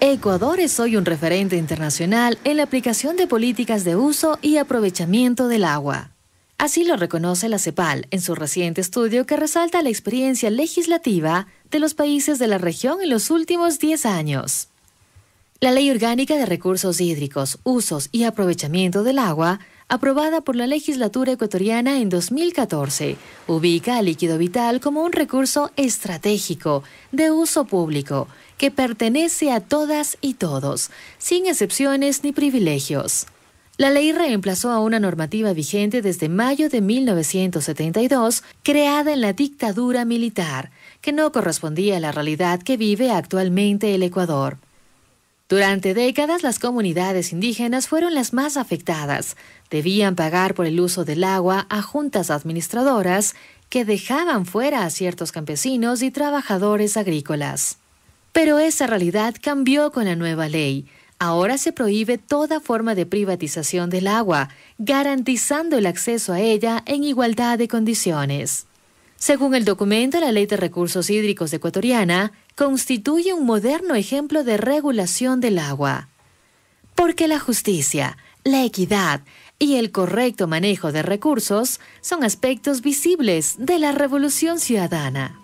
Ecuador es hoy un referente internacional en la aplicación de políticas de uso y aprovechamiento del agua. Así lo reconoce la CEPAL en su reciente estudio que resalta la experiencia legislativa de los países de la región en los últimos 10 años. La Ley Orgánica de Recursos Hídricos, Usos y Aprovechamiento del Agua aprobada por la legislatura ecuatoriana en 2014, ubica al líquido vital como un recurso estratégico de uso público que pertenece a todas y todos, sin excepciones ni privilegios. La ley reemplazó a una normativa vigente desde mayo de 1972, creada en la dictadura militar, que no correspondía a la realidad que vive actualmente el Ecuador. Durante décadas las comunidades indígenas fueron las más afectadas. Debían pagar por el uso del agua a juntas administradoras que dejaban fuera a ciertos campesinos y trabajadores agrícolas. Pero esa realidad cambió con la nueva ley. Ahora se prohíbe toda forma de privatización del agua, garantizando el acceso a ella en igualdad de condiciones. Según el documento, la Ley de Recursos Hídricos ecuatoriana constituye un moderno ejemplo de regulación del agua. Porque la justicia, la equidad y el correcto manejo de recursos son aspectos visibles de la revolución ciudadana.